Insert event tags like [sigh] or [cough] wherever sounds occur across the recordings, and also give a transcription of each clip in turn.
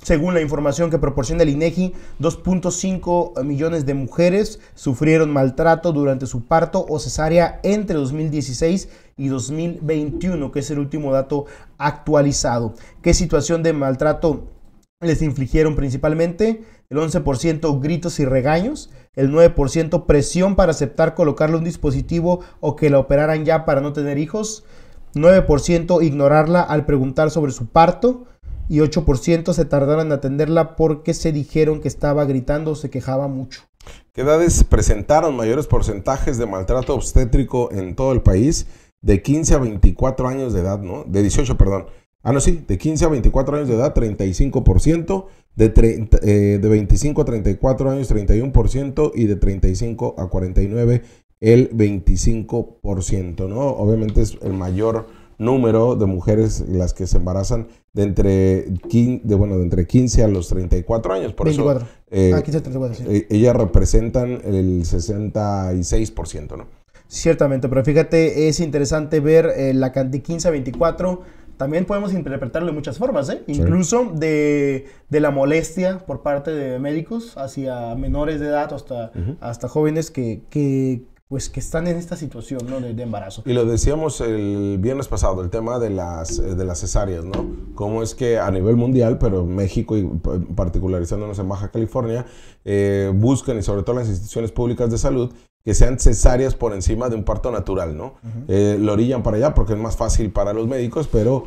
Según la información que proporciona el INEGI, 2.5 millones de mujeres sufrieron maltrato durante su parto o cesárea entre 2016 y 2021, que es el último dato actualizado. ¿Qué situación de maltrato les infligieron principalmente? El 11% gritos y regaños, el 9% presión para aceptar colocarle un dispositivo o que la operaran ya para no tener hijos, 9% ignorarla al preguntar sobre su parto, y 8% se tardaron en atenderla porque se dijeron que estaba gritando o se quejaba mucho. ¿Qué edades presentaron mayores porcentajes de maltrato obstétrico en todo el país? De 15 a 24 años de edad, ¿no? De 18, perdón. Ah, no, sí, de 15 a 24 años de edad, 35%, de, eh, de 25 a 34 años, 31%, y de 35 a 49, el 25%, ¿no? Obviamente es el mayor número de mujeres las que se embarazan de entre, 15, de, bueno, de entre 15 a los 34 años. Por eso eh, ah, eh, ellas representan el 66%, ¿no? Ciertamente, pero fíjate, es interesante ver eh, la cantidad 15 a 24. También podemos interpretarlo de muchas formas, ¿eh? incluso de, la molestia por parte de médicos hacia menores de edad hasta, hasta jóvenes que pues que están en esta situación de, embarazo. Y lo decíamos el viernes pasado, el tema de las, eh, de las cesáreas, ¿no? Cómo es que a nivel mundial, pero México y particularizándonos en Baja California, eh, buscan y sobre todo las instituciones públicas de salud que sean cesáreas por encima de un parto natural, ¿no? Eh, lo orillan para allá porque es más fácil para los médicos, pero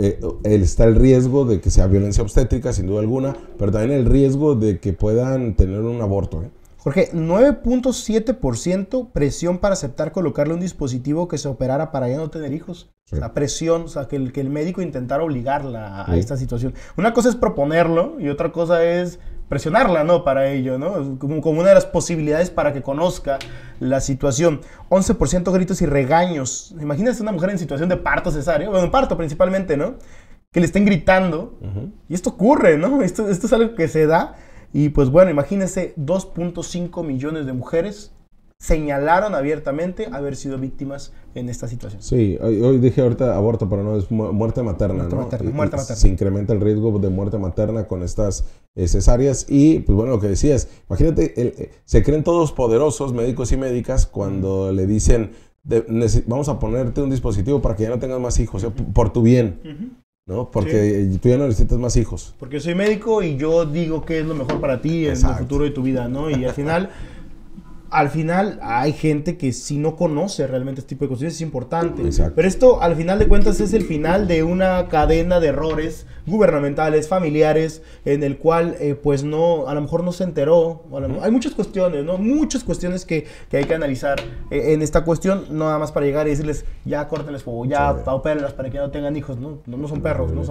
eh, eh está el riesgo de que sea violencia obstétrica, sin duda alguna, pero también el riesgo de que puedan tener un aborto, ¿eh? Jorge, 9.7% presión para aceptar colocarle un dispositivo que se operara para ya no tener hijos. La presión, o sea, que el, que el médico intentara obligarla a esta situación. Una cosa es proponerlo y otra cosa es presionarla, ¿no? Para ello, ¿no? Como, una de las posibilidades para que conozca la situación. 11% gritos y regaños. Imagínate una mujer en situación de parto cesáreo, bueno, parto principalmente, ¿no? Que le estén gritando. Y esto ocurre, ¿no? Esto, esto es algo que se da y pues bueno, imagínense, 2.5 millones de mujeres señalaron abiertamente haber sido víctimas en esta situación. Sí, hoy dije ahorita aborto, pero no es muerte materna. Muerte, materna, muerte materna. Se incrementa el riesgo de muerte materna con estas eh, cesáreas y, pues bueno, lo que decías, imagínate, eh, se creen todos poderosos, médicos y médicas, cuando le dicen, vamos a ponerte un dispositivo para que ya no tengas más hijos, por tu bien. ¿no? Porque tú ya no necesitas más hijos. Porque soy médico y yo digo qué es lo mejor para ti en el futuro de tu vida, ¿no? Y al final [laughs] al final hay gente que si no conoce realmente este tipo de cuestiones, es importante. Pero esto, al final de cuentas, es el final de una cadena de errores gubernamentales, familiares, en el cual, eh, pues no, a lo mejor no se enteró. hay muchas cuestiones, ¿no? Muchas cuestiones que, que hay que analizar eh, en esta cuestión, no nada más para llegar y decirles, ya córtenles fuego, ya paupérenlas para que no tengan hijos, ¿no? No, son perros, no son